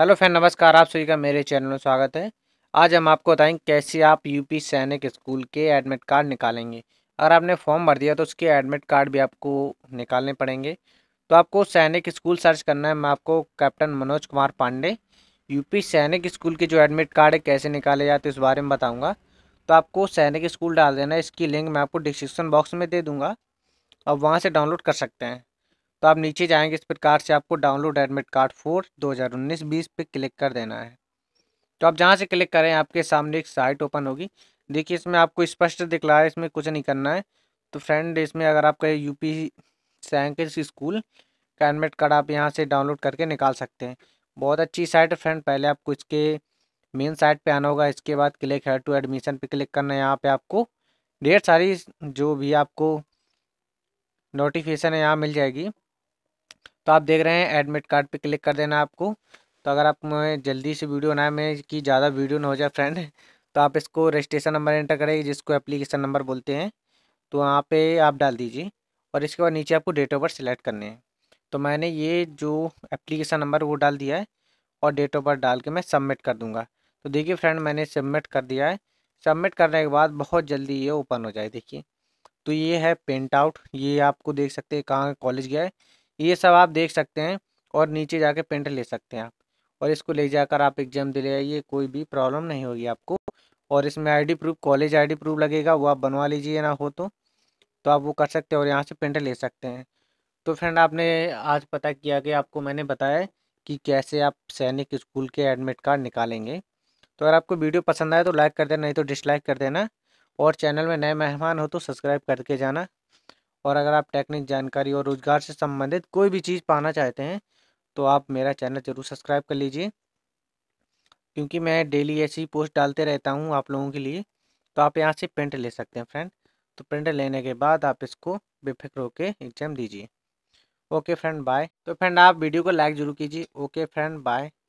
hello friend नमस्कार आप सभी का मेरे चैनल में स्वागत है आज हम आपको बताएंगे कैसे आप यूपी सैनिक स्कूल के एडमिट कार्ड निकालेंगे अगर आपने फॉर्म भर दिया तो उसके एडमिट कार्ड भी आपको निकालने पड़ेंगे तो आपको सैनिक स्कूल सर्च करना है मैं आपको captain Manoj Kumar Pandey UP Sainik school के जो एडमिट कार्ड है कैसे निकाले जाते इस बारे में बताऊँगा तो आपको सैनिक स्कूल डाल देना इसकी लिंक मैं आपको डिस्क्रिप्सन बॉक्स में दे दूँगा और वहाँ से डाउनलोड कर सकते हैं तो आप नीचे जाएंगे इस प्रकार से आपको डाउनलोड एडमिट कार्ड फोर दो हज़ार उन्नीस बीस पे क्लिक कर देना है तो आप जहाँ से क्लिक करें आपके सामने एक साइट ओपन होगी देखिए इसमें आपको स्पष्ट दिख रहा है इसमें कुछ नहीं करना है तो फ्रेंड इसमें अगर आपका यूपी सैंकस स्कूल का एडमिट कार्ड आप यहाँ से डाउनलोड करके निकाल सकते हैं बहुत अच्छी साइट है फ्रेंड पहले आपको इसके मेन साइट पर आना होगा इसके बाद क्लिक है टू एडमिशन पर क्लिक करना है यहाँ पर आपको ढेर सारी जो भी आपको नोटिफिकेशन है यहाँ मिल जाएगी तो आप देख रहे हैं एडमिट कार्ड पे क्लिक कर देना आपको तो अगर आप जल्दी से वीडियो बनाए मैं कि ज़्यादा वीडियो ना हो जाए फ्रेंड तो आप इसको रजिस्ट्रेशन नंबर एंटर करेंगे जिसको एप्लीकेशन नंबर बोलते हैं तो वहाँ पर आप डाल दीजिए और इसके बाद नीचे आपको डेट ऑफ बर्थ सेलेक्ट करने हैं तो मैंने ये जो एप्लीकेशन नंबर वो डाल दिया है और डेट ऑफ बर्थ डाल के मैं सबमिट कर दूँगा तो देखिए फ्रेंड मैंने सबमिट कर दिया है सबमिट करने के बाद बहुत जल्दी ये ओपन हो जाए देखिए तो ये है प्रिंट आउट ये आपको देख सकते हैं कहाँ कॉलेज गया है ये सब आप देख सकते हैं और नीचे जाके पेंट ले सकते हैं आप और इसको ले जाकर आप एग्जाम ले आइए कोई भी प्रॉब्लम नहीं होगी आपको और इसमें ID proof college ID proof लगेगा वो आप बनवा लीजिए ना हो तो तो आप वो कर सकते हैं और यहाँ से पेंट ले सकते हैं तो फ्रेंड आपने आज पता किया कि आपको मैंने बताया कि कैसे आप सैनिक स्कूल के एडमिट कार्ड निकालेंगे तो अगर आपको वीडियो पसंद आए तो लाइक कर देना नहीं तो डिसलाइक कर देना और चैनल में नए मेहमान हो तो सब्सक्राइब करके जाना और अगर आप टेक्निक जानकारी और रोज़गार से संबंधित कोई भी चीज़ पाना चाहते हैं तो आप मेरा चैनल ज़रूर सब्सक्राइब कर लीजिए क्योंकि मैं डेली ऐसी पोस्ट डालते रहता हूँ आप लोगों के लिए तो आप यहाँ से प्रिंट ले सकते हैं फ्रेंड तो प्रिंट लेने के बाद आप इसको बेफिक्र होकर एग्ज़ाम दीजिए ओके फ्रेंड बाय तो फ्रेंड आप वीडियो को लाइक ज़रूर कीजिए ओके फ्रेंड बाय